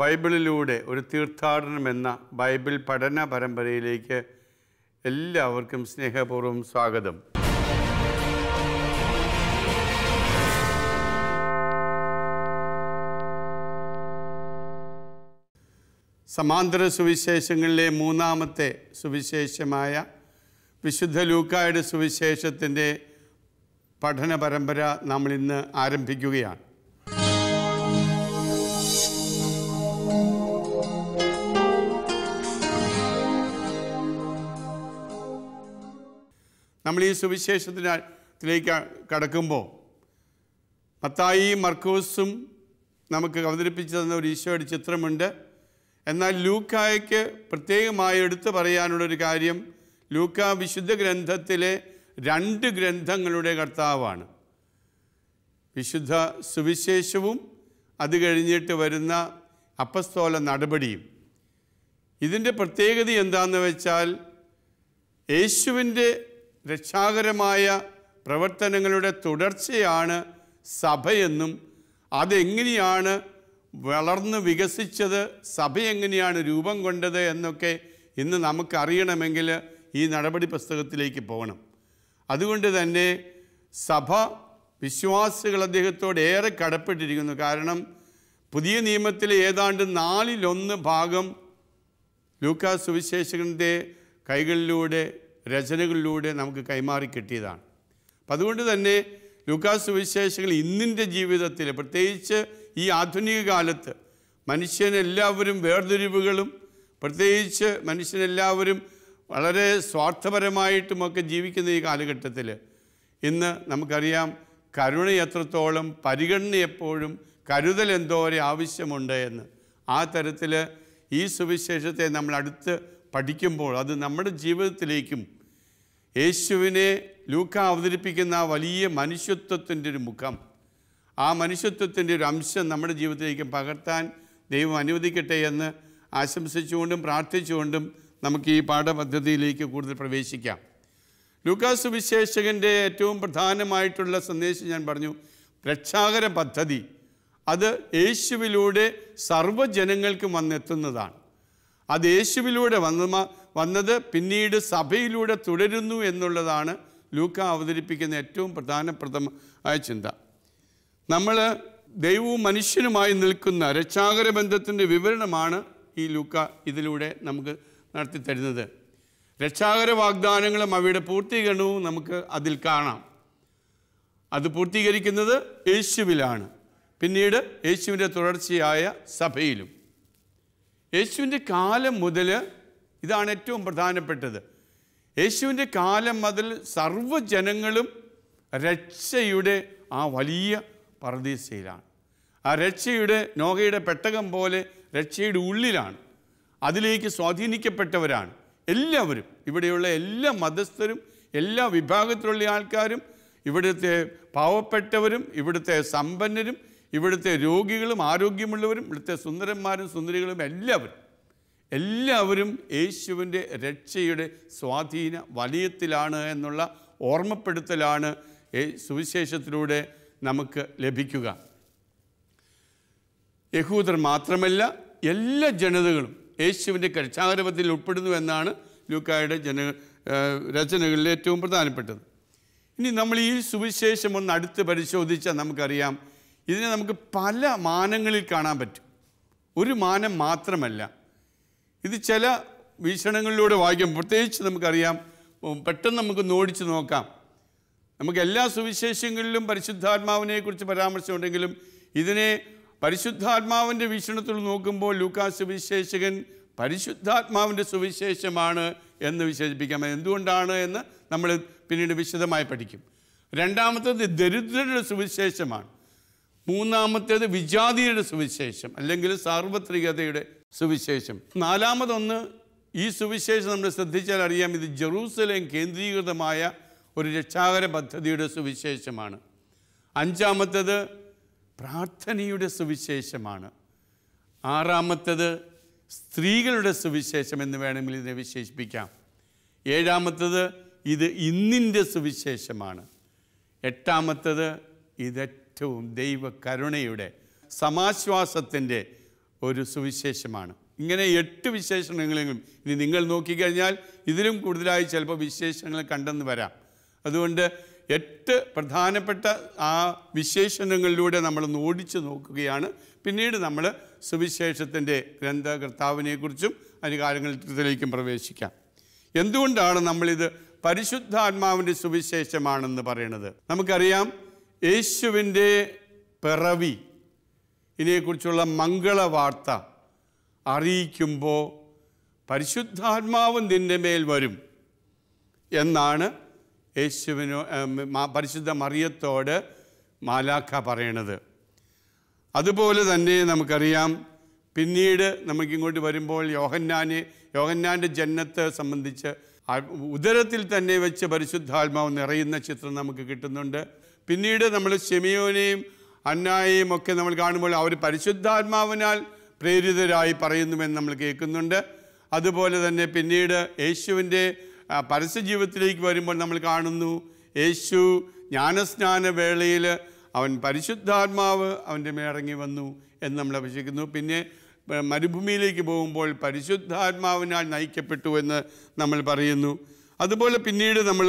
ബൈബിളിലൂടെ ഒരു തീർത്ഥാടനം എന്ന ബൈബിൾ പഠന പരമ്പരയിലേക്ക് എല്ലാവർക്കും സ്നേഹപൂർവ്വം സ്വാഗതം സമാന്തര സുവിശേഷങ്ങളിലെ മൂന്നാമത്തെ സുവിശേഷമായ വിശുദ്ധ ലൂക്കായുടെ സുവിശേഷത്തിൻ്റെ പഠന പരമ്പര നമ്മൾ ഇന്ന് ആരംഭിക്കുകയാണ് നമ്മൾ ഈ സുവിശേഷത്തിലേക്ക് കടക്കുമ്പോൾ മത്തായി മർക്കൂസും നമുക്ക് അവതരിപ്പിച്ചു തന്ന ഒരു ഈശോയുടെ ചിത്രമുണ്ട് എന്നാൽ ലൂക്കായ്ക്ക് പ്രത്യേകമായി എടുത്തു പറയാനുള്ളൊരു കാര്യം ലൂക്ക വിശുദ്ധ ഗ്രന്ഥത്തിലെ രണ്ട് ഗ്രന്ഥങ്ങളുടെ കർത്താവാണ് വിശുദ്ധ സുവിശേഷവും അത് കഴിഞ്ഞിട്ട് വരുന്ന അപ്പസ്തോല നടപടിയും ഇതിൻ്റെ പ്രത്യേകത എന്താണെന്ന് വെച്ചാൽ യേശുവിൻ്റെ രക്ഷാകരമായ പ്രവർത്തനങ്ങളുടെ തുടർച്ചയാണ് സഭയെന്നും അതെങ്ങനെയാണ് വളർന്ന് വികസിച്ചത് സഭ എങ്ങനെയാണ് രൂപം കൊണ്ടത് എന്നൊക്കെ ഇന്ന് നമുക്കറിയണമെങ്കിൽ ഈ നടപടി പുസ്തകത്തിലേക്ക് പോകണം അതുകൊണ്ട് തന്നെ സഭ വിശ്വാസികൾ അദ്ദേഹത്തോട് ഏറെ കടപ്പെട്ടിരിക്കുന്നു കാരണം പുതിയ നിയമത്തിലെ ഏതാണ്ട് നാലിലൊന്ന് ഭാഗം ലൂക്കാ സുവിശേഷകൻ്റെ കൈകളിലൂടെ രചനകളിലൂടെ നമുക്ക് കൈമാറി കിട്ടിയതാണ് അപ്പം അതുകൊണ്ട് തന്നെ ലൂക്കാസ് വിശേഷങ്ങൾ ഇന്നിൻ്റെ ജീവിതത്തിൽ പ്രത്യേകിച്ച് ഈ ആധുനിക കാലത്ത് മനുഷ്യനെല്ലാവരും വേർതിരിവുകളും പ്രത്യേകിച്ച് മനുഷ്യനെല്ലാവരും വളരെ സ്വാർത്ഥപരമായിട്ടുമൊക്കെ ജീവിക്കുന്ന ഈ കാലഘട്ടത്തിൽ ഇന്ന് നമുക്കറിയാം കരുണ എത്രത്തോളം പരിഗണന എപ്പോഴും കരുതൽ എന്തോരെ ആവശ്യമുണ്ട് എന്ന് ആ തരത്തിൽ ഈ സുവിശേഷത്തെ നമ്മൾ അടുത്ത് പഠിക്കുമ്പോൾ അത് നമ്മുടെ ജീവിതത്തിലേക്കും യേശുവിനെ ലൂക്ക അവതരിപ്പിക്കുന്ന ആ വലിയ മനുഷ്യത്വത്തിൻ്റെ ഒരു മുഖം ആ മനുഷ്യത്വത്തിൻ്റെ ഒരു അംശം നമ്മുടെ ജീവിതത്തിലേക്കും പകർത്താൻ ദൈവം അനുവദിക്കട്ടെ എന്ന് ആശംസിച്ചുകൊണ്ടും പ്രാർത്ഥിച്ചുകൊണ്ടും നമുക്ക് ഈ പാഠപദ്ധതിയിലേക്ക് കൂടുതൽ പ്രവേശിക്കാം ലൂക്കാസ് വിശേഷകൻ്റെ ഏറ്റവും പ്രധാനമായിട്ടുള്ള സന്ദേശം ഞാൻ പറഞ്ഞു രക്ഷാകര പദ്ധതി അത് യേശുവിലൂടെ സർവ്വജനങ്ങൾക്കും വന്നെത്തുന്നതാണ് അത് യേശുവിലൂടെ വന്ന വന്നത് പിന്നീട് സഭയിലൂടെ തുടരുന്നു എന്നുള്ളതാണ് ലൂക്ക അവതരിപ്പിക്കുന്ന ഏറ്റവും പ്രധാനപ്രദമായ ചിന്ത നമ്മൾ ദൈവവും മനുഷ്യനുമായി നിൽക്കുന്ന രക്ഷാകര ബന്ധത്തിൻ്റെ വിവരണമാണ് ഈ ലൂക്ക ഇതിലൂടെ നമുക്ക് നടത്തി തരുന്നത് രക്ഷാകര വാഗ്ദാനങ്ങളും അവയുടെ പൂർത്തീകരണവും നമുക്ക് അതിൽ കാണാം അത് പൂർത്തീകരിക്കുന്നത് യേശുവിലാണ് പിന്നീട് യേശുവിൻ്റെ തുടർച്ചയായ സഭയിലും യേശുവിൻ്റെ കാലം മുതൽ ഇതാണ് ഏറ്റവും പ്രധാനപ്പെട്ടത് യേശുവിൻ്റെ കാലം മുതൽ സർവ്വജനങ്ങളും രക്ഷയുടെ ആ വലിയ പറദീസയിലാണ് ആ രക്ഷയുടെ നോഗയുടെ പെട്ടകം പോലെ രക്ഷയുടെ ഉള്ളിലാണ് അതിലേക്ക് സ്വാധീനിക്കപ്പെട്ടവരാണ് എല്ലാവരും ഇവിടെയുള്ള എല്ലാ മതസ്ഥരും എല്ലാ വിഭാഗത്തിലുള്ള ആൾക്കാരും ഇവിടുത്തെ പാവപ്പെട്ടവരും ഇവിടുത്തെ സമ്പന്നരും ഇവിടുത്തെ രോഗികളും ആരോഗ്യമുള്ളവരും ഇവിടുത്തെ സുന്ദരന്മാരും സുന്ദരികളും എല്ലാവരും എല്ലാവരും യേശുവിൻ്റെ രക്ഷയുടെ സ്വാധീന വലയത്തിലാണ് എന്നുള്ള ഓർമ്മപ്പെടുത്തലാണ് സുവിശേഷത്തിലൂടെ നമുക്ക് ലഭിക്കുക യഹൂദർ മാത്രമല്ല എല്ലാ ജനതകളും യേശുവിൻ്റെ കക്ഷാഗരപത്തിൽ ഉൾപ്പെടുന്നു എന്നാണ് ലൂക്കായുടെ ജന രചനകളിൽ ഏറ്റവും പ്രധാനപ്പെട്ടത് ഇനി നമ്മൾ ഈ സുവിശേഷം ഒന്ന് അടുത്ത് പരിശോധിച്ചാൽ നമുക്കറിയാം ഇതിനെ നമുക്ക് പല മാനങ്ങളിൽ കാണാൻ പറ്റും ഒരു മാനം മാത്രമല്ല ഇത് ചില വീക്ഷണങ്ങളിലൂടെ വായിക്കും പ്രത്യേകിച്ച് നമുക്കറിയാം പെട്ടെന്ന് നമുക്ക് നോടിച്ച് നോക്കാം നമുക്ക് എല്ലാ സുവിശേഷങ്ങളിലും പരിശുദ്ധാത്മാവിനെക്കുറിച്ച് പരാമർശമുണ്ടെങ്കിലും ഇതിനെ പരിശുദ്ധാത്മാവിൻ്റെ വീക്ഷണത്തിൽ നോക്കുമ്പോൾ ലൂക്കാ സുവിശേഷകൻ പരിശുദ്ധാത്മാവിൻ്റെ സുവിശേഷമാണ് എന്ന് വിശേഷിപ്പിക്കാം എന്തുകൊണ്ടാണ് എന്ന് നമ്മൾ പിന്നീട് വിശദമായി പഠിക്കും രണ്ടാമത്തത് ദരിദ്രരുടെ സുവിശേഷമാണ് മൂന്നാമത്തേത് വിജാതിയുടെ സുവിശേഷം അല്ലെങ്കിൽ സാർവത്രികതയുടെ സുവിശേഷം നാലാമതൊന്ന് ഈ സുവിശേഷം നമ്മൾ ശ്രദ്ധിച്ചാൽ അറിയാം ഇത് ജെറൂസലേം കേന്ദ്രീകൃതമായ ഒരു രക്ഷാകര പദ്ധതിയുടെ സുവിശേഷമാണ് അഞ്ചാമത്തേത് പ്രാർത്ഥനയുടെ സുവിശേഷമാണ് ആറാമത്തേത് സ്ത്രീകളുടെ സുവിശേഷം എന്ന് വേണമെങ്കിൽ ഇതിനെ വിശേഷിപ്പിക്കാം ഏഴാമത്തേത് ഇത് ഇന്നിൻ്റെ സുവിശേഷമാണ് എട്ടാമത്തേത് ഇത് ഏറ്റവും ദൈവ കരുണയുടെ സമാശ്വാസത്തിൻ്റെ ഒരു സുവിശേഷമാണ് ഇങ്ങനെ എട്ട് വിശേഷണങ്ങളെങ്കിലും ഇനി നിങ്ങൾ നോക്കിക്കഴിഞ്ഞാൽ ഇതിലും കൂടുതലായി ചിലപ്പോൾ വിശേഷങ്ങൾ കണ്ടെന്ന് വരാം അതുകൊണ്ട് എട്ട് പ്രധാനപ്പെട്ട ആ വിശേഷണങ്ങളിലൂടെ നമ്മൾ ഓടിച്ചു നോക്കുകയാണ് പിന്നീട് നമ്മൾ സുവിശേഷത്തിൻ്റെ ഗ്രന്ഥകർത്താവിനെക്കുറിച്ചും കാര്യങ്ങളിലേക്കും പ്രവേശിക്കാം എന്തുകൊണ്ടാണ് നമ്മളിത് പരിശുദ്ധാത്മാവിൻ്റെ സുവിശേഷമാണെന്ന് പറയുന്നത് നമുക്കറിയാം യേശുവിൻ്റെ പിറവി ഇതിനെക്കുറിച്ചുള്ള മംഗളവാർത്ത അറിയിക്കുമ്പോൾ പരിശുദ്ധാത്മാവ് നിൻ്റെ മേൽ വരും എന്നാണ് യേശുവിനോ പരിശുദ്ധ മറിയത്തോട് മാലാഖ പറയണത് അതുപോലെ തന്നെ നമുക്കറിയാം പിന്നീട് നമുക്കിങ്ങോട്ട് വരുമ്പോൾ യോഹന്നാനെ യോഹന്നാൻ്റെ ജന്നത്തെ സംബന്ധിച്ച് ഉദരത്തിൽ തന്നെ വെച്ച് പരിശുദ്ധാത്മാവ് നിറയുന്ന ചിത്രം നമുക്ക് കിട്ടുന്നുണ്ട് പിന്നീട് നമ്മൾ ഷെമിയോനെയും അന്നായെയും ഒക്കെ നമ്മൾ കാണുമ്പോൾ അവർ പരിശുദ്ധാത്മാവിനാൽ പ്രേരിതരായി പറയുന്നുവെന്ന് നമ്മൾ കേൾക്കുന്നുണ്ട് അതുപോലെ തന്നെ പിന്നീട് യേശുവിൻ്റെ പരസ്യജീവിതത്തിലേക്ക് വരുമ്പോൾ നമ്മൾ കാണുന്നു യേശു ജ്ഞാനസ്നാന വേളയിൽ അവൻ പരിശുദ്ധാത്മാവ് അവൻ്റെ മേൽ ഇറങ്ങി വന്നു എന്ന് നമ്മൾ അപേക്ഷിക്കുന്നു പിന്നെ മരുഭൂമിയിലേക്ക് പോകുമ്പോൾ പരിശുദ്ധാത്മാവിനാൽ നയിക്കപ്പെട്ടു എന്ന് നമ്മൾ പറയുന്നു അതുപോലെ പിന്നീട് നമ്മൾ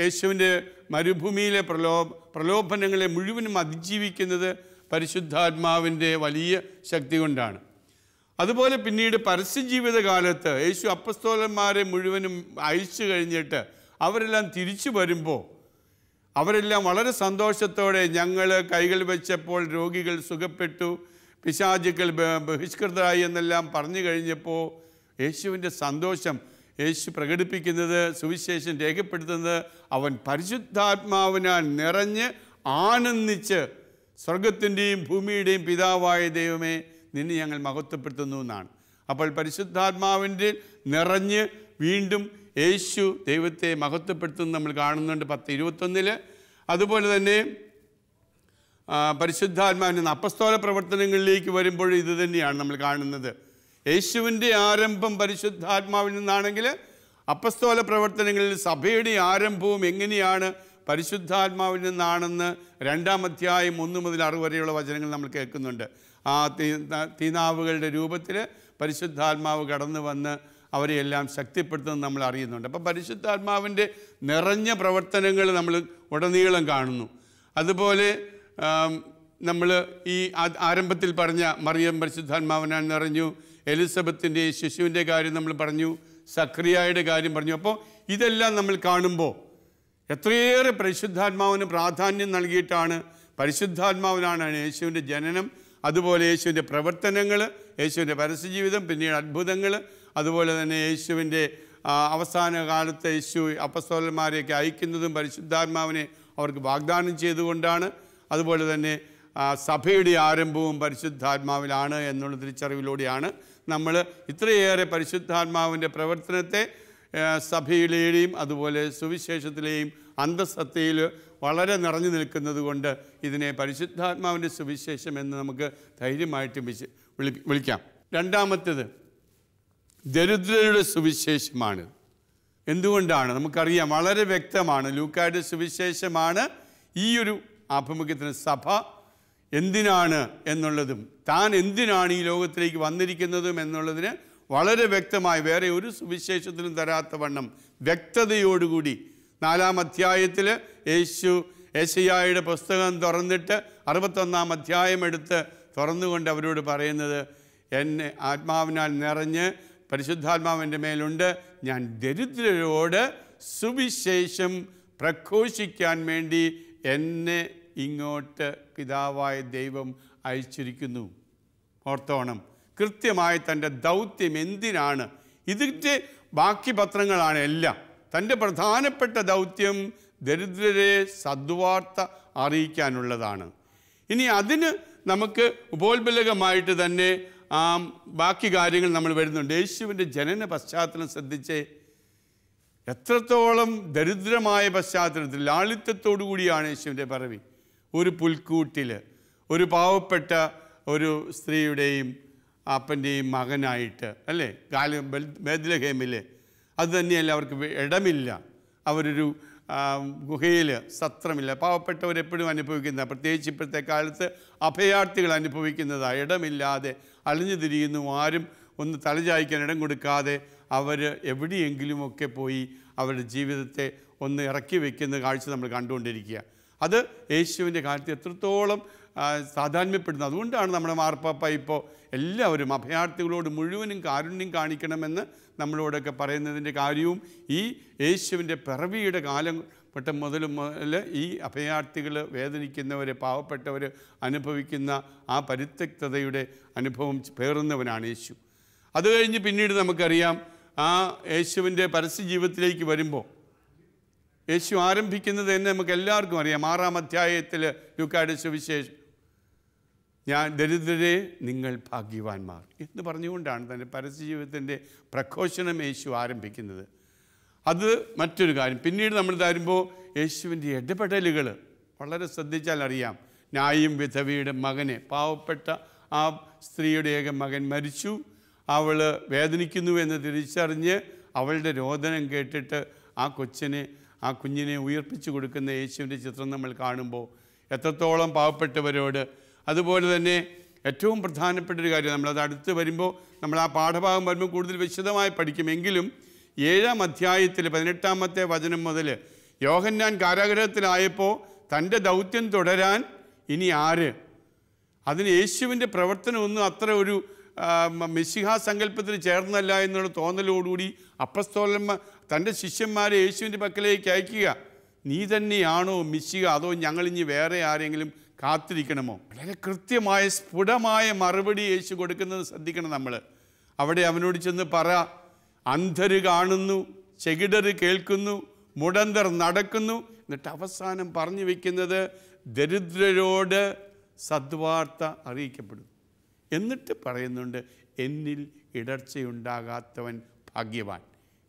യേശുവിൻ്റെ മരുഭൂമിയിലെ പ്രലോ പ്രലോഭനങ്ങളെ മുഴുവനും അതിജീവിക്കുന്നത് പരിശുദ്ധാത്മാവിൻ്റെ വലിയ ശക്തി കൊണ്ടാണ് അതുപോലെ പിന്നീട് പരസ്യജീവിതകാലത്ത് യേശു അപ്പസ്തോലന്മാരെ മുഴുവനും അയച്ചു കഴിഞ്ഞിട്ട് അവരെല്ലാം തിരിച്ചു വരുമ്പോൾ അവരെല്ലാം വളരെ സന്തോഷത്തോടെ ഞങ്ങൾ കൈകൾ വെച്ചപ്പോൾ രോഗികൾ സുഖപ്പെട്ടു പിശാചുക്കൾ ബഹിഷ്കൃതരായി എന്നെല്ലാം പറഞ്ഞു കഴിഞ്ഞപ്പോൾ യേശുവിൻ്റെ സന്തോഷം യേശു പ്രകടിപ്പിക്കുന്നത് സുവിശേഷം രേഖപ്പെടുത്തുന്നത് അവൻ പരിശുദ്ധാത്മാവിനാൽ നിറഞ്ഞ് ആനന്ദിച്ച് സ്വർഗത്തിൻ്റെയും ഭൂമിയുടെയും പിതാവായ ദൈവമേ നിന്നെ ഞങ്ങൾ മഹത്വപ്പെടുത്തുന്നു എന്നാണ് അപ്പോൾ പരിശുദ്ധാത്മാവിൻ്റെ നിറഞ്ഞ് വീണ്ടും യേശു ദൈവത്തെ മഹത്വപ്പെടുത്തുന്നു നമ്മൾ കാണുന്നുണ്ട് പത്ത് ഇരുപത്തൊന്നിൽ അതുപോലെ തന്നെ പരിശുദ്ധാത്മാവിൻ്റെ അപ്പസ്തോല പ്രവർത്തനങ്ങളിലേക്ക് വരുമ്പോൾ ഇത് തന്നെയാണ് നമ്മൾ കാണുന്നത് യേശുവിൻ്റെ ആരംഭം പരിശുദ്ധാത്മാവിൽ നിന്നാണെങ്കിൽ അപ്പസ്തോല പ്രവർത്തനങ്ങളിൽ സഭയുടെ ആരംഭവും എങ്ങനെയാണ് പരിശുദ്ധാത്മാവിൽ നിന്നാണെന്ന് രണ്ടാം അധ്യായം ഒന്ന് മുതൽ ആറ് വരെയുള്ള വചനങ്ങൾ നമ്മൾ കേൾക്കുന്നുണ്ട് ആ തീ തീനാവുകളുടെ രൂപത്തിൽ പരിശുദ്ധാത്മാവ് കടന്നു വന്ന് അവരെയെല്ലാം ശക്തിപ്പെടുത്തുന്നത് നമ്മൾ അറിയുന്നുണ്ട് അപ്പം പരിശുദ്ധാത്മാവിൻ്റെ നിറഞ്ഞ പ്രവർത്തനങ്ങൾ നമ്മൾ ഉടനീളം കാണുന്നു അതുപോലെ നമ്മൾ ഈ ആരംഭത്തിൽ പറഞ്ഞ മറിയം പരിശുദ്ധാത്മാവിനാൽ നിറഞ്ഞു എലിസബത്തിൻ്റെ ശിശുവിൻ്റെ കാര്യം നമ്മൾ പറഞ്ഞു സക്രിയായുടെ കാര്യം പറഞ്ഞു അപ്പോൾ ഇതെല്ലാം നമ്മൾ കാണുമ്പോൾ എത്രയേറെ പരിശുദ്ധാത്മാവിന് പ്രാധാന്യം നൽകിയിട്ടാണ് പരിശുദ്ധാത്മാവിനാണ് യേശുവിൻ്റെ ജനനം അതുപോലെ യേശുവിൻ്റെ പ്രവർത്തനങ്ങൾ യേശുവിൻ്റെ പരസ്യജീവിതം പിന്നീട് അത്ഭുതങ്ങൾ അതുപോലെ തന്നെ യേശുവിൻ്റെ അവസാന കാലത്ത് യേശു അപ്പസ്തോലന്മാരെയൊക്കെ അയക്കുന്നതും പരിശുദ്ധാത്മാവിനെ അവർക്ക് വാഗ്ദാനം ചെയ്തുകൊണ്ടാണ് അതുപോലെ തന്നെ സഭയുടെ ആരംഭവും പരിശുദ്ധാത്മാവിലാണ് എന്നുള്ള തിരിച്ചറിവിലൂടെയാണ് നമ്മൾ ഇത്രയേറെ പരിശുദ്ധാത്മാവിൻ്റെ പ്രവർത്തനത്തെ സഭയിലെയും അതുപോലെ സുവിശേഷത്തിലെയും അന്തസത്തയിൽ വളരെ നിറഞ്ഞു നിൽക്കുന്നത് കൊണ്ട് ഇതിനെ പരിശുദ്ധാത്മാവിൻ്റെ സുവിശേഷം എന്ന് നമുക്ക് ധൈര്യമായിട്ട് വിളി വിളിക്കാം രണ്ടാമത്തേത് ദരിദ്രരുടെ സുവിശേഷമാണ് എന്തുകൊണ്ടാണ് നമുക്കറിയാം വളരെ വ്യക്തമാണ് ലൂക്കായുടെ സുവിശേഷമാണ് ഈ ഒരു ആഭിമുഖ്യത്തിന് സഭ എന്തിനാണ് എന്നുള്ളതും താൻ എന്തിനാണ് ഈ ലോകത്തിലേക്ക് വന്നിരിക്കുന്നതും എന്നുള്ളതിന് വളരെ വ്യക്തമായി വേറെ ഒരു സുവിശേഷത്തിലും തരാത്ത വണ്ണം വ്യക്തതയോടുകൂടി നാലാം അധ്യായത്തിൽ യേശു യേശയായുടെ പുസ്തകം തുറന്നിട്ട് അറുപത്തൊന്നാം അധ്യായം എടുത്ത് തുറന്നുകൊണ്ട് അവരോട് പറയുന്നത് എന്നെ ആത്മാവിനാൽ നിറഞ്ഞ് പരിശുദ്ധാത്മാവിൻ്റെ മേലുണ്ട് ഞാൻ ദരിദ്രരോട് സുവിശേഷം പ്രഘോഷിക്കാൻ വേണ്ടി എന്നെ ഇങ്ങോട്ട് പിതാവായ ദൈവം അയച്ചിരിക്കുന്നു ഓർത്തോണം കൃത്യമായി തൻ്റെ ദൗത്യം എന്തിനാണ് ഇതിൻ്റെ ബാക്കി പത്രങ്ങളാണ് എല്ലാം തൻ്റെ പ്രധാനപ്പെട്ട ദൗത്യം ദരിദ്രരെ സദ്വാർത്ത അറിയിക്കാനുള്ളതാണ് ഇനി അതിന് നമുക്ക് ഉപോത്ബലകമായിട്ട് തന്നെ ബാക്കി കാര്യങ്ങൾ നമ്മൾ വരുന്നുണ്ട് യേശുവിൻ്റെ ജനന പശ്ചാത്തലം ശ്രദ്ധിച്ച് എത്രത്തോളം ദരിദ്രമായ പശ്ചാത്തലത്തിൽ ലാളിത്യത്തോടു കൂടിയാണ് യേശുവിൻ്റെ പറവി ഒരു പുൽക്കൂട്ടിൽ ഒരു പാവപ്പെട്ട ഒരു സ്ത്രീയുടെയും അപ്പൻ്റെയും മകനായിട്ട് അല്ലേ ഗാല അത് അതുതന്നെയല്ല അവർക്ക് ഇടമില്ല അവരൊരു ഗുഹയിൽ സത്രമില്ല പാവപ്പെട്ടവർ എപ്പോഴും അനുഭവിക്കുന്ന പ്രത്യേകിച്ച് ഇപ്പോഴത്തെ കാലത്ത് അഭയാർത്ഥികൾ അനുഭവിക്കുന്നതാണ് ഇടമില്ലാതെ അലിഞ്ഞു തിരിയുന്നു ആരും ഒന്ന് തലചായ്ക്കാൻ ഇടം കൊടുക്കാതെ അവർ എവിടെയെങ്കിലുമൊക്കെ പോയി അവരുടെ ജീവിതത്തെ ഒന്ന് ഇറക്കി വയ്ക്കുന്ന കാഴ്ച നമ്മൾ കണ്ടുകൊണ്ടിരിക്കുക അത് യേശുവിൻ്റെ കാര്യത്തിൽ എത്രത്തോളം സാധാന്യപ്പെടുന്നത് അതുകൊണ്ടാണ് നമ്മുടെ മാർപ്പാപ്പ ഇപ്പോൾ എല്ലാവരും അഭയാർത്ഥികളോട് മുഴുവനും കാരുണ്യം കാണിക്കണമെന്ന് നമ്മളോടൊക്കെ പറയുന്നതിൻ്റെ കാര്യവും ഈ യേശുവിൻ്റെ പിറവിയുടെ കാലം പെട്ട മുതൽ മുതൽ ഈ അഭയാർത്ഥികൾ വേദനിക്കുന്നവർ പാവപ്പെട്ടവർ അനുഭവിക്കുന്ന ആ പരിത്യക്തതയുടെ അനുഭവം പേറുന്നവനാണ് യേശു അത് കഴിഞ്ഞ് പിന്നീട് നമുക്കറിയാം ആ യേശുവിൻ്റെ പരസ്യ ജീവിതത്തിലേക്ക് വരുമ്പോൾ യേശു ആരംഭിക്കുന്നത് തന്നെ നമുക്ക് എല്ലാവർക്കും അറിയാം ആറാം അധ്യായത്തിൽ ലുക്കാട് സുവിശേഷം ഞാൻ ദരിദ്രരെ നിങ്ങൾ ഭാഗ്യവാന്മാർ എന്ന് പറഞ്ഞുകൊണ്ടാണ് തൻ്റെ പരസ്യജീവിതത്തിൻ്റെ പ്രഘോഷണം യേശു ആരംഭിക്കുന്നത് അത് മറ്റൊരു കാര്യം പിന്നീട് നമ്മൾ തരുമ്പോൾ യേശുവിൻ്റെ ഇടപെടലുകൾ വളരെ ശ്രദ്ധിച്ചാൽ അറിയാം ന്യായും വിധവയുടെ മകനെ പാവപ്പെട്ട ആ സ്ത്രീയുടെ ഏക മകൻ മരിച്ചു അവൾ വേദനിക്കുന്നു എന്ന് തിരിച്ചറിഞ്ഞ് അവളുടെ രോദനം കേട്ടിട്ട് ആ കൊച്ചിനെ ആ കുഞ്ഞിനെ ഉയർപ്പിച്ചു കൊടുക്കുന്ന യേശുവിൻ്റെ ചിത്രം നമ്മൾ കാണുമ്പോൾ എത്രത്തോളം പാവപ്പെട്ടവരോട് അതുപോലെ തന്നെ ഏറ്റവും പ്രധാനപ്പെട്ട ഒരു കാര്യം നമ്മളത് അടുത്ത് വരുമ്പോൾ നമ്മൾ ആ പാഠഭാഗം വരുമ്പോൾ കൂടുതൽ വിശദമായി പഠിക്കുമെങ്കിലും ഏഴാം അധ്യായത്തിൽ പതിനെട്ടാമത്തെ വചനം മുതൽ യോഹന്നാൻ കാരാഗ്രഹത്തിലായപ്പോൾ തൻ്റെ ദൗത്യം തുടരാൻ ഇനി ആര് അതിന് യേശുവിൻ്റെ പ്രവർത്തനമൊന്നും അത്ര ഒരു മെസ്സിഹാ സങ്കല്പത്തിന് ചേർന്നല്ല എന്നുള്ള തോന്നലോടുകൂടി അപ്പസ്തോലന്മാർ തൻ്റെ ശിഷ്യന്മാരെ യേശുവിൻ്റെ പക്കലേക്ക് അയക്കുക നീ തന്നെയാണോ മിശിക അതോ ഇനി വേറെ ആരെങ്കിലും കാത്തിരിക്കണമോ വളരെ കൃത്യമായ സ്ഫുടമായ മറുപടി യേശു കൊടുക്കുന്നത് ശ്രദ്ധിക്കണം നമ്മൾ അവിടെ അവനോട് ചെന്ന് പറ അന്ധര് കാണുന്നു ചെകിടർ കേൾക്കുന്നു മുടന്തർ നടക്കുന്നു എന്നിട്ട് അവസാനം പറഞ്ഞു വയ്ക്കുന്നത് ദരിദ്രരോട് സദ്വാർത്ത അറിയിക്കപ്പെടും എന്നിട്ട് പറയുന്നുണ്ട് എന്നിൽ ഇടർച്ചയുണ്ടാകാത്തവൻ ഭാഗ്യവാൻ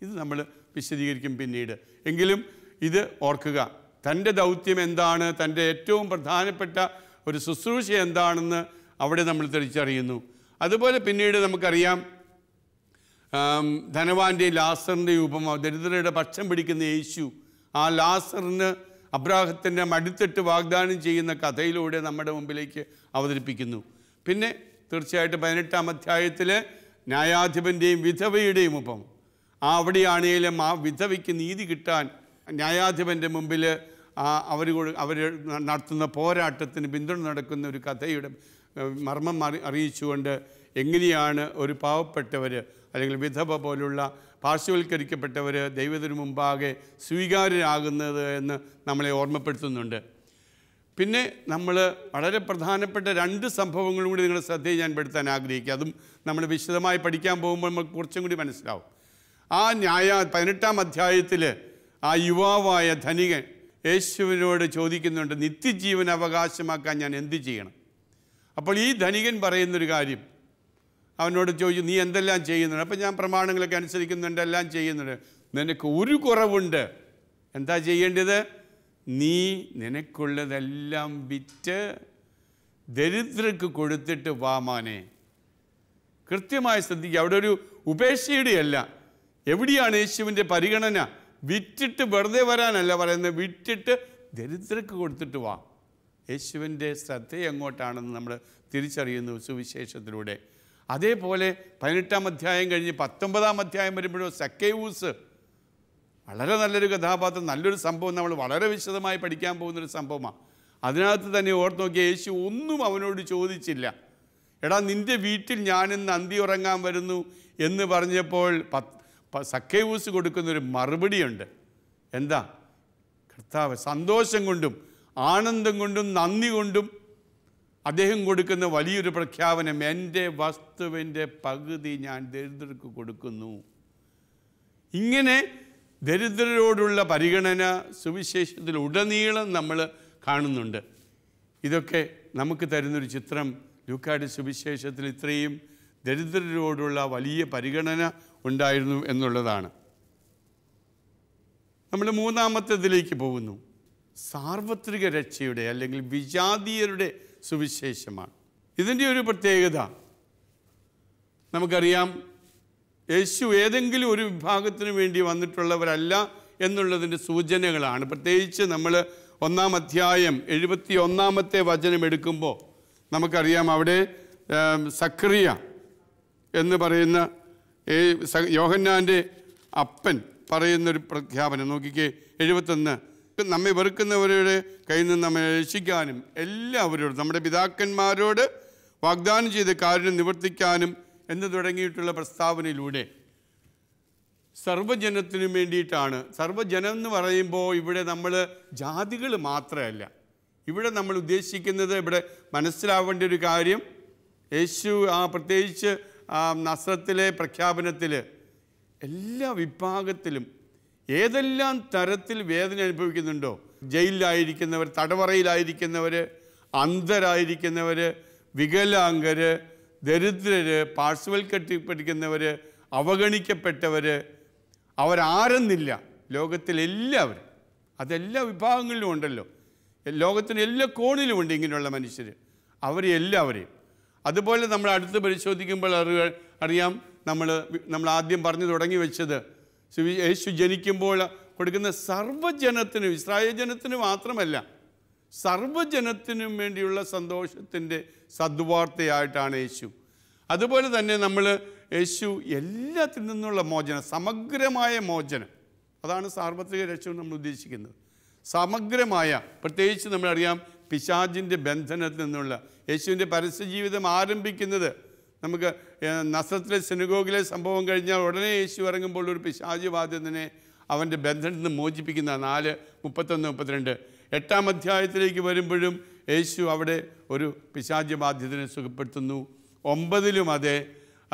ഇത് നമ്മൾ വിശദീകരിക്കും പിന്നീട് എങ്കിലും ഇത് ഓർക്കുക തൻ്റെ ദൗത്യം എന്താണ് തൻ്റെ ഏറ്റവും പ്രധാനപ്പെട്ട ഒരു ശുശ്രൂഷ എന്താണെന്ന് അവിടെ നമ്മൾ തിരിച്ചറിയുന്നു അതുപോലെ പിന്നീട് നമുക്കറിയാം ധനവാൻ്റെ ലാസറിൻ്റെ രൂപം ദരിദ്രയുടെ പക്ഷം പിടിക്കുന്ന യേശു ആ ലാസറിന് അബ്രാഹത്തിൻ്റെ മടുത്തിട്ട് വാഗ്ദാനം ചെയ്യുന്ന കഥയിലൂടെ നമ്മുടെ മുമ്പിലേക്ക് അവതരിപ്പിക്കുന്നു പിന്നെ തീർച്ചയായിട്ടും പതിനെട്ടാം അധ്യായത്തിൽ ന്യായാധിപൻ്റെയും വിധവയുടെയും ഒപ്പം ആ അവിടെയാണെങ്കിലും ആ വിധവയ്ക്ക് നീതി കിട്ടാൻ ന്യായാധിപൻ്റെ മുമ്പിൽ അവർ അവർ നടത്തുന്ന പോരാട്ടത്തിന് പിന്തുണ നടക്കുന്ന ഒരു കഥയുടെ മർമ്മം അറിയിച്ചുകൊണ്ട് എങ്ങനെയാണ് ഒരു പാവപ്പെട്ടവർ അല്ലെങ്കിൽ വിധവ പോലുള്ള പാർശ്വവൽക്കരിക്കപ്പെട്ടവർ ദൈവത്തിന് മുമ്പാകെ സ്വീകാര്യരാകുന്നത് എന്ന് നമ്മളെ ഓർമ്മപ്പെടുത്തുന്നുണ്ട് പിന്നെ നമ്മൾ വളരെ പ്രധാനപ്പെട്ട രണ്ട് സംഭവങ്ങളും കൂടി നിങ്ങളുടെ ശ്രദ്ധയിൽ ഞാൻ പെടുത്താൻ ആഗ്രഹിക്കുക അതും നമ്മൾ വിശദമായി പഠിക്കാൻ പോകുമ്പോൾ നമുക്ക് കുറച്ചും കൂടി മനസ്സിലാവും ആ ന്യായ പതിനെട്ടാം അധ്യായത്തിൽ ആ യുവാവായ ധനികൻ യേശുവിനോട് ചോദിക്കുന്നുണ്ട് നിത്യജീവൻ അവകാശമാക്കാൻ ഞാൻ എന്ത് ചെയ്യണം അപ്പോൾ ഈ ധനികൻ പറയുന്നൊരു കാര്യം അവനോട് ചോദിച്ചു നീ എന്തെല്ലാം ചെയ്യുന്നുണ്ട് അപ്പം ഞാൻ പ്രമാണങ്ങളൊക്കെ അനുസരിക്കുന്നുണ്ട് എല്ലാം ചെയ്യുന്നുണ്ട് നിനക്ക് ഒരു കുറവുണ്ട് എന്താ ചെയ്യേണ്ടത് നീ നിനക്കുള്ളതെല്ലാം വിറ്റ് ദരിദ്രക്ക് കൊടുത്തിട്ട് വാമാനെ കൃത്യമായി ശ്രദ്ധിക്കുക അവിടെ ഒരു ഉപേക്ഷയുടെയല്ല എവിടെയാണ് യേശുവിൻ്റെ പരിഗണന വിറ്റിട്ട് വെറുതെ വരാനല്ല പറയുന്നത് വിറ്റിട്ട് ദരിദ്രർക്ക് കൊടുത്തിട്ട് വാ യേശുവിൻ്റെ ശ്രദ്ധ എങ്ങോട്ടാണെന്ന് നമ്മൾ തിരിച്ചറിയുന്നു സുവിശേഷത്തിലൂടെ അതേപോലെ പതിനെട്ടാം അധ്യായം കഴിഞ്ഞ് പത്തൊമ്പതാം അധ്യായം വരുമ്പോഴോ സക്കേവൂസ് വളരെ നല്ലൊരു കഥാപാത്രം നല്ലൊരു സംഭവം നമ്മൾ വളരെ വിശദമായി പഠിക്കാൻ പോകുന്നൊരു സംഭവമാണ് അതിനകത്ത് തന്നെ ഓർത്ത് നോക്കിയ യേശു ഒന്നും അവനോട് ചോദിച്ചില്ല എടാ നിൻ്റെ വീട്ടിൽ ഞാനിന്ന് അന്തി ഉറങ്ങാൻ വരുന്നു എന്ന് പറഞ്ഞപ്പോൾ പത്ത് സക്കേവൂസ് കൊടുക്കുന്നൊരു മറുപടിയുണ്ട് എന്താ കർത്താവ് സന്തോഷം കൊണ്ടും ആനന്ദം കൊണ്ടും നന്ദി കൊണ്ടും അദ്ദേഹം കൊടുക്കുന്ന വലിയൊരു പ്രഖ്യാപനം എൻ്റെ വസ്തുവിൻ്റെ പകുതി ഞാൻ ദരിദ്രർക്ക് കൊടുക്കുന്നു ഇങ്ങനെ ദരിദ്രരോടുള്ള പരിഗണന സുവിശേഷത്തിൽ ഉടനീളം നമ്മൾ കാണുന്നുണ്ട് ഇതൊക്കെ നമുക്ക് തരുന്നൊരു ചിത്രം ലൂക്കാട് സുവിശേഷത്തിൽ ഇത്രയും ദരിദ്രരോടുള്ള വലിയ പരിഗണന ഉണ്ടായിരുന്നു എന്നുള്ളതാണ് നമ്മൾ മൂന്നാമത്തേതിലേക്ക് പോകുന്നു സാർവത്രിക രക്ഷയുടെ അല്ലെങ്കിൽ വിജാതീയരുടെ സുവിശേഷമാണ് ഇതിൻ്റെ ഒരു പ്രത്യേകത നമുക്കറിയാം യേശു ഏതെങ്കിലും ഒരു വിഭാഗത്തിന് വേണ്ടി വന്നിട്ടുള്ളവരല്ല എന്നുള്ളതിൻ്റെ സൂചനകളാണ് പ്രത്യേകിച്ച് നമ്മൾ ഒന്നാം അധ്യായം എഴുപത്തി ഒന്നാമത്തെ വചനം എടുക്കുമ്പോൾ നമുക്കറിയാം അവിടെ സക്രിയ എന്ന് പറയുന്ന യോഹന്നാൻ്റെ അപ്പൻ പറയുന്നൊരു പ്രഖ്യാപനം നോക്കിക്കേ എഴുപത്തൊന്ന് നമ്മെ വെറുക്കുന്നവരുടെ കയ്യിൽ നിന്ന് നമ്മെ രക്ഷിക്കാനും എല്ലാവരോടും നമ്മുടെ പിതാക്കന്മാരോട് വാഗ്ദാനം ചെയ്ത് കാര്യം നിവർത്തിക്കാനും എന്ന് തുടങ്ങിയിട്ടുള്ള പ്രസ്താവനയിലൂടെ സർവ്വജനത്തിനു വേണ്ടിയിട്ടാണ് സർവ്വജനം എന്ന് പറയുമ്പോൾ ഇവിടെ നമ്മൾ ജാതികൾ മാത്രമല്ല ഇവിടെ നമ്മൾ ഉദ്ദേശിക്കുന്നത് ഇവിടെ മനസ്സിലാവേണ്ട ഒരു കാര്യം യേശു ആ പ്രത്യേകിച്ച് നസ്രത്തിലെ പ്രഖ്യാപനത്തിൽ എല്ലാ വിഭാഗത്തിലും ഏതെല്ലാം തരത്തിൽ വേദന അനുഭവിക്കുന്നുണ്ടോ ജയിലിലായിരിക്കുന്നവർ തടവറയിലായിരിക്കുന്നവർ അന്ധരായിരിക്കുന്നവർ വികലാംഗർ ദരിദ്രർ പാർശ്വവൽക്കരിക്കപ്പെട്ടിരിക്കുന്നവർ അവഗണിക്കപ്പെട്ടവർ അവരാരെന്നില്ല ലോകത്തിലെല്ലാവരും അതെല്ലാ വിഭാഗങ്ങളിലും ഉണ്ടല്ലോ ലോകത്തിൻ്റെ എല്ലാ കോണിലും ഉണ്ട് ഇങ്ങനെയുള്ള മനുഷ്യർ അവരെ എല്ലാവരെയും അതുപോലെ നമ്മൾ അടുത്ത് പരിശോധിക്കുമ്പോൾ അറിവ് അറിയാം നമ്മൾ നമ്മൾ ആദ്യം പറഞ്ഞു തുടങ്ങി വെച്ചത് യേശു ജനിക്കുമ്പോൾ കൊടുക്കുന്ന സർവ്വജനത്തിനും ഇസ്രായേൽ ജനത്തിന് മാത്രമല്ല സർവ്വജനത്തിനും വേണ്ടിയുള്ള സന്തോഷത്തിൻ്റെ സദ്വാർത്തയായിട്ടാണ് യേശു അതുപോലെ തന്നെ നമ്മൾ യേശു എല്ലാത്തിൽ നിന്നുള്ള മോചനം സമഗ്രമായ മോചനം അതാണ് സാർവത്രിക രക്ഷ നമ്മൾ ഉദ്ദേശിക്കുന്നത് സമഗ്രമായ പ്രത്യേകിച്ച് നമ്മളറിയാം പിശാജിൻ്റെ ബന്ധനത്തിൽ നിന്നുള്ള യേശുവിൻ്റെ പരസ്യജീവിതം ആരംഭിക്കുന്നത് നമുക്ക് നസത്തിലെ സിനുഗോഗിലെ സംഭവം കഴിഞ്ഞാൽ ഉടനെ യേശു ഇറങ്ങുമ്പോൾ ഒരു പിശാജി വാദ്യത്തിനെ അവൻ്റെ ബന്ധനത്തിൽ നിന്ന് മോചിപ്പിക്കുന്ന നാല് മുപ്പത്തൊന്ന് മുപ്പത്തിരണ്ട് എട്ടാം അധ്യായത്തിലേക്ക് വരുമ്പോഴും യേശു അവിടെ ഒരു പിശാച ബാധ്യതനെ സുഖപ്പെടുത്തുന്നു ഒമ്പതിലും അതെ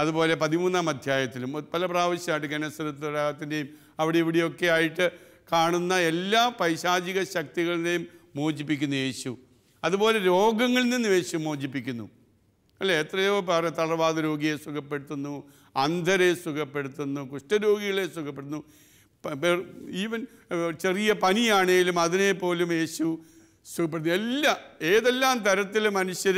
അതുപോലെ പതിമൂന്നാം അധ്യായത്തിലും പല പ്രാവശ്യമായിട്ട് ഗണസ്വരത്തിൻ്റെയും അവിടെ ഇവിടെയൊക്കെ ആയിട്ട് കാണുന്ന എല്ലാ പൈശാചിക ശക്തികളുടെയും മോചിപ്പിക്കുന്നു യേശു അതുപോലെ രോഗങ്ങളിൽ നിന്ന് യേശു മോചിപ്പിക്കുന്നു അല്ലേ എത്രയോ പേരെ തളർവാദ രോഗിയെ സുഖപ്പെടുത്തുന്നു അന്ധരെ സുഖപ്പെടുത്തുന്നു കുഷ്ഠരോഗികളെ സുഖപ്പെടുത്തുന്നു ഈവൻ ചെറിയ പനിയാണേലും അതിനെ പോലും യേശു സുഖപ്പെടുത്തി എല്ലാ ഏതെല്ലാം തരത്തിൽ മനുഷ്യർ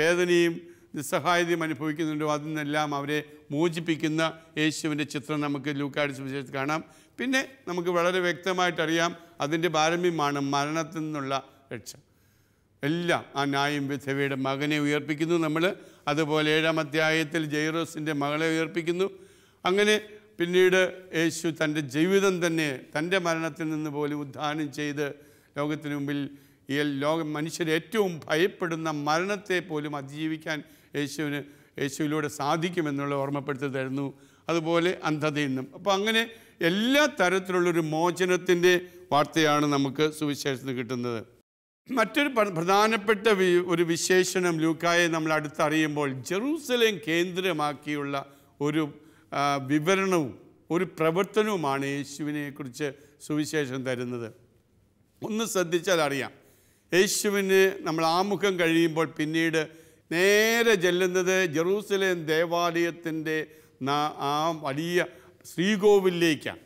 വേദനയും നിസ്സഹായതയും അനുഭവിക്കുന്നുണ്ടോ അതിൽ നിന്നെല്ലാം അവരെ മോചിപ്പിക്കുന്ന യേശുവിൻ്റെ ചിത്രം നമുക്ക് ലൂക്കാട് സുവിശേഷത്തിൽ കാണാം പിന്നെ നമുക്ക് വളരെ വ്യക്തമായിട്ടറിയാം അതിൻ്റെ പാരമ്യമാണ് മരണത്തിൽ നിന്നുള്ള രക്ഷ എല്ലാം ആ ന്യായം വിധവയുടെ മകനെ ഉയർപ്പിക്കുന്നു നമ്മൾ അതുപോലെ ഏഴാം അധ്യായത്തിൽ ജയറോസിൻ്റെ മകളെ ഉയർപ്പിക്കുന്നു അങ്ങനെ പിന്നീട് യേശു തൻ്റെ ജീവിതം തന്നെ തൻ്റെ മരണത്തിൽ നിന്ന് പോലും ഉദ്ധാനം ചെയ്ത് ലോകത്തിന് മുമ്പിൽ ഈ ലോകം മനുഷ്യർ ഏറ്റവും ഭയപ്പെടുന്ന മരണത്തെ പോലും അതിജീവിക്കാൻ യേശുവിന് യേശുവിലൂടെ സാധിക്കുമെന്നുള്ള ഓർമ്മപ്പെടുത്തി തരുന്നു അതുപോലെ അന്ധതയിൽ നിന്നും അപ്പോൾ അങ്ങനെ എല്ലാ തരത്തിലുള്ളൊരു മോചനത്തിൻ്റെ വാർത്തയാണ് നമുക്ക് സുവിശേഷത്തിന് കിട്ടുന്നത് മറ്റൊരു പ്രധാനപ്പെട്ട ഒരു വിശേഷണം ലൂക്കായെ നമ്മൾ അടുത്തറിയുമ്പോൾ ജെറൂസലേം കേന്ദ്രമാക്കിയുള്ള ഒരു വിവരണവും ഒരു പ്രവർത്തനവുമാണ് യേശുവിനെക്കുറിച്ച് സുവിശേഷം തരുന്നത് ഒന്ന് ശ്രദ്ധിച്ചാൽ അറിയാം യേശുവിന് നമ്മൾ ആമുഖം കഴിയുമ്പോൾ പിന്നീട് നേരെ ചെല്ലുന്നത് ജെറൂസലേം ദേവാലയത്തിൻ്റെ ആ വലിയ ശ്രീകോവിലേക്കാണ്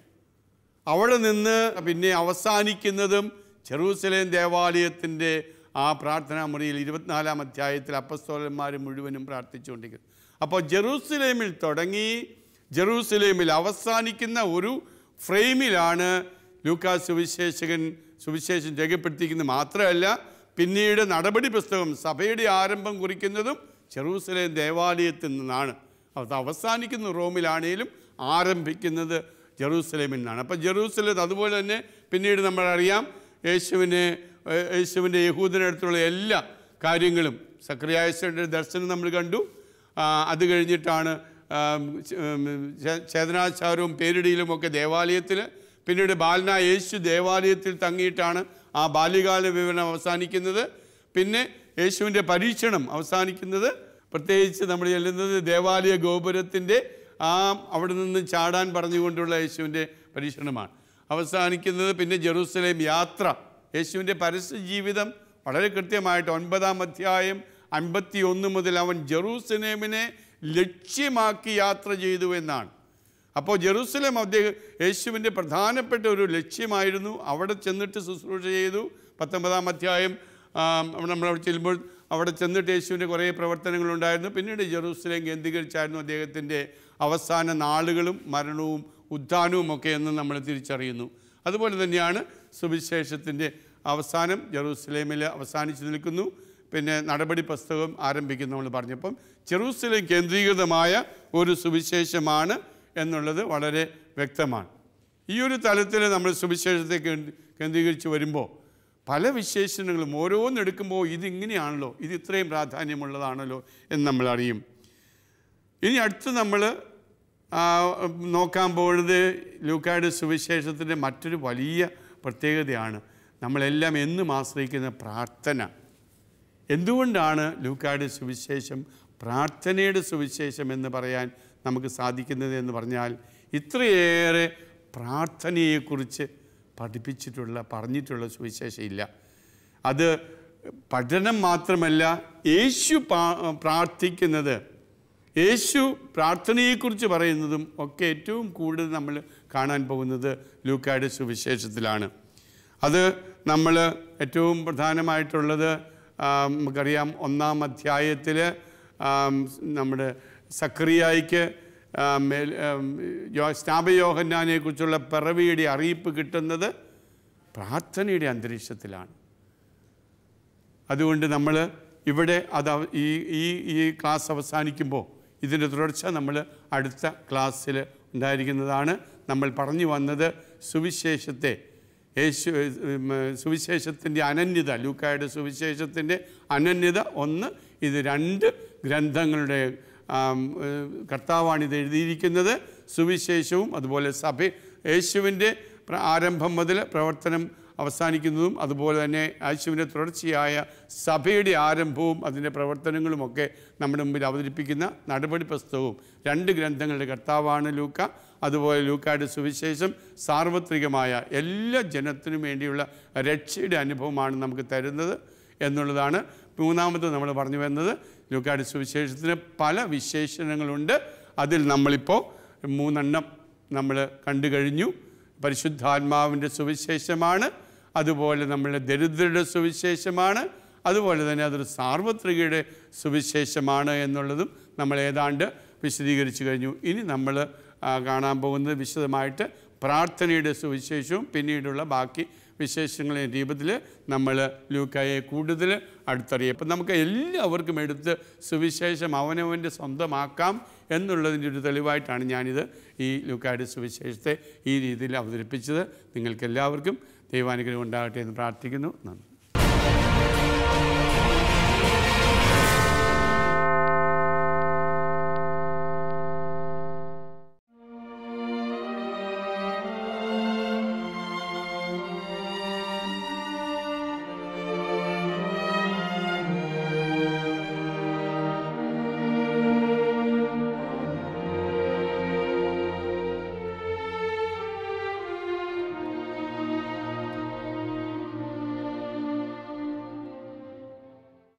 അവിടെ നിന്ന് പിന്നെ അവസാനിക്കുന്നതും ജെറൂസലേം ദേവാലയത്തിൻ്റെ ആ പ്രാർത്ഥനാ മുറിയിൽ ഇരുപത്തിനാലാം അധ്യായത്തിൽ അപ്പസ്തോലന്മാർ മുഴുവനും പ്രാർത്ഥിച്ചുകൊണ്ടിരിക്കുന്നു അപ്പോൾ ജെറൂസലേമിൽ തുടങ്ങി ജെറൂസലേമിൽ അവസാനിക്കുന്ന ഒരു ഫ്രെയിമിലാണ് ലൂക്കാ സുവിശേഷകൻ സുവിശേഷം രേഖപ്പെടുത്തിയിരിക്കുന്നത് മാത്രമല്ല പിന്നീട് നടപടി പുസ്തകം സഭയുടെ ആരംഭം കുറിക്കുന്നതും ജെറൂസലേം ദേവാലയത്തിൽ നിന്നാണ് അത് അവസാനിക്കുന്ന റോമിലാണേലും ആരംഭിക്കുന്നത് ജെറൂസലേമിൽ നിന്നാണ് അപ്പം ജെറൂസലേം അതുപോലെ തന്നെ പിന്നീട് നമ്മളറിയാം യേശുവിനെ യേശുവിൻ്റെ അടുത്തുള്ള എല്ലാ കാര്യങ്ങളും സക്രിയായസയുടെ ദർശനം നമ്മൾ കണ്ടു അത് കഴിഞ്ഞിട്ടാണ് ചേതനാചാരവും ഒക്കെ ദേവാലയത്തിൽ പിന്നീട് ബാലന യേശു ദേവാലയത്തിൽ തങ്ങിയിട്ടാണ് ആ ബാല്യകാല വിവരണം അവസാനിക്കുന്നത് പിന്നെ യേശുവിൻ്റെ പരീക്ഷണം അവസാനിക്കുന്നത് പ്രത്യേകിച്ച് നമ്മൾ ചെല്ലുന്നത് ദേവാലയ ഗോപുരത്തിൻ്റെ ആ അവിടെ നിന്ന് ചാടാൻ പറഞ്ഞുകൊണ്ടുള്ള യേശുവിൻ്റെ പരീക്ഷണമാണ് അവസാനിക്കുന്നത് പിന്നെ ജെറൂസലേം യാത്ര യേശുവിൻ്റെ ജീവിതം വളരെ കൃത്യമായിട്ട് ഒൻപതാം അധ്യായം അൻപത്തി ഒന്ന് മുതൽ അവൻ ജെറൂസലേമിനെ ലക്ഷ്യമാക്കി യാത്ര ചെയ്തു എന്നാണ് അപ്പോൾ ജെറുസലേം അദ്ദേഹം യേശുവിൻ്റെ പ്രധാനപ്പെട്ട ഒരു ലക്ഷ്യമായിരുന്നു അവിടെ ചെന്നിട്ട് ശുശ്രൂഷ ചെയ്തു പത്തൊമ്പതാം അധ്യായം നമ്മൾ അവിടെ ചെല്ലുമ്പോൾ അവിടെ ചെന്നിട്ട് യേശുവിൻ്റെ കുറേ പ്രവർത്തനങ്ങളുണ്ടായിരുന്നു പിന്നീട് ജെറൂസലേം കേന്ദ്രീകരിച്ചായിരുന്നു അദ്ദേഹത്തിൻ്റെ അവസാന നാളുകളും മരണവും ഉദ്ധാനവും ഒക്കെ എന്ന് നമ്മൾ തിരിച്ചറിയുന്നു അതുപോലെ തന്നെയാണ് സുവിശേഷത്തിൻ്റെ അവസാനം ജെറൂസലേമിൽ അവസാനിച്ചു നിൽക്കുന്നു പിന്നെ നടപടി പുസ്തകം ആരംഭിക്കുന്നു നമ്മൾ പറഞ്ഞപ്പം ചെറുസിലെ കേന്ദ്രീകൃതമായ ഒരു സുവിശേഷമാണ് എന്നുള്ളത് വളരെ വ്യക്തമാണ് ഈ ഒരു തലത്തിൽ നമ്മൾ സുവിശേഷത്തെ കേന്ദ്രീകരിച്ച് വരുമ്പോൾ പല വിശേഷണങ്ങളും ഓരോന്ന് എടുക്കുമ്പോൾ ഇതിങ്ങനെയാണല്ലോ ഇത് ഇത്രയും പ്രാധാന്യമുള്ളതാണല്ലോ എന്ന് നമ്മൾ അറിയും ഇനി അടുത്ത് നമ്മൾ നോക്കാൻ പോകുന്നത് ലൂക്കായുടെ സുവിശേഷത്തിൻ്റെ മറ്റൊരു വലിയ പ്രത്യേകതയാണ് നമ്മളെല്ലാം എന്നും ആശ്രയിക്കുന്ന പ്രാർത്ഥന എന്തുകൊണ്ടാണ് ലൂക്കായുടെ സുവിശേഷം പ്രാർത്ഥനയുടെ സുവിശേഷം എന്ന് പറയാൻ നമുക്ക് സാധിക്കുന്നത് എന്ന് പറഞ്ഞാൽ ഇത്രയേറെ പ്രാർത്ഥനയെക്കുറിച്ച് പഠിപ്പിച്ചിട്ടുള്ള പറഞ്ഞിട്ടുള്ള സുവിശേഷം ഇല്ല അത് പഠനം മാത്രമല്ല യേശു പ്രാർത്ഥിക്കുന്നത് യേശു പ്രാർത്ഥനയെക്കുറിച്ച് പറയുന്നതും ഒക്കെ ഏറ്റവും കൂടുതൽ നമ്മൾ കാണാൻ പോകുന്നത് ലൂക്കായുടെ സുവിശേഷത്തിലാണ് അത് നമ്മൾ ഏറ്റവും പ്രധാനമായിട്ടുള്ളത് നമുക്കറിയാം ഒന്നാം അധ്യായത്തിൽ നമ്മുടെ സക്രിയായിക്ക് കുറിച്ചുള്ള പിറവിയുടെ അറിയിപ്പ് കിട്ടുന്നത് പ്രാർത്ഥനയുടെ അന്തരീക്ഷത്തിലാണ് അതുകൊണ്ട് നമ്മൾ ഇവിടെ അത് ഈ ഈ ഈ ക്ലാസ് അവസാനിക്കുമ്പോൾ ഇതിൻ്റെ തുടർച്ച നമ്മൾ അടുത്ത ക്ലാസ്സിൽ ഉണ്ടായിരിക്കുന്നതാണ് നമ്മൾ പറഞ്ഞു വന്നത് സുവിശേഷത്തെ യേശു സുവിശേഷത്തിൻ്റെ അനന്യത ലൂക്കായുടെ സുവിശേഷത്തിൻ്റെ അനന്യത ഒന്ന് ഇത് രണ്ട് ഗ്രന്ഥങ്ങളുടെ കർത്താവാണിത് എഴുതിയിരിക്കുന്നത് സുവിശേഷവും അതുപോലെ സഭ യേശുവിൻ്റെ ആരംഭം മുതൽ പ്രവർത്തനം അവസാനിക്കുന്നതും അതുപോലെ തന്നെ ആശുവിൻ്റെ തുടർച്ചയായ സഭയുടെ ആരംഭവും അതിൻ്റെ പ്രവർത്തനങ്ങളുമൊക്കെ നമ്മുടെ മുമ്പിൽ അവതരിപ്പിക്കുന്ന നടപടി പുസ്തകവും രണ്ട് ഗ്രന്ഥങ്ങളുടെ കർത്താവാണ് ലൂക്ക അതുപോലെ ലൂക്കായുടെ സുവിശേഷം സാർവത്രികമായ എല്ലാ ജനത്തിനും വേണ്ടിയുള്ള രക്ഷയുടെ അനുഭവമാണ് നമുക്ക് തരുന്നത് എന്നുള്ളതാണ് മൂന്നാമത് നമ്മൾ പറഞ്ഞു വരുന്നത് ലൂക്കായുടെ സുവിശേഷത്തിന് പല വിശേഷണങ്ങളുണ്ട് അതിൽ നമ്മളിപ്പോൾ മൂന്നെണ്ണം നമ്മൾ കണ്ടു കഴിഞ്ഞു പരിശുദ്ധാത്മാവിൻ്റെ സുവിശേഷമാണ് അതുപോലെ നമ്മളുടെ ദരിദ്രരുടെ സുവിശേഷമാണ് അതുപോലെ തന്നെ അതൊരു സാർവത്രികയുടെ സുവിശേഷമാണ് എന്നുള്ളതും നമ്മൾ ഏതാണ്ട് വിശദീകരിച്ചു കഴിഞ്ഞു ഇനി നമ്മൾ കാണാൻ പോകുന്നത് വിശദമായിട്ട് പ്രാർത്ഥനയുടെ സുവിശേഷവും പിന്നീടുള്ള ബാക്കി വിശേഷങ്ങളെ രീപത്തിൽ നമ്മൾ ലൂക്കായെ കൂടുതൽ അടുത്തറിയാം അപ്പം നമുക്ക് എല്ലാവർക്കും എടുത്ത് സുവിശേഷം അവനവൻ്റെ സ്വന്തമാക്കാം എന്നുള്ളതിൻ്റെ ഒരു തെളിവായിട്ടാണ് ഞാനിത് ഈ ലൂക്കായുടെ സുവിശേഷത്തെ ഈ രീതിയിൽ അവതരിപ്പിച്ചത് നിങ്ങൾക്കെല്ലാവർക്കും ദൈവാനുഗ്രഹം ഉണ്ടാകട്ടെ എന്ന് പ്രാർത്ഥിക്കുന്നു നന്ദി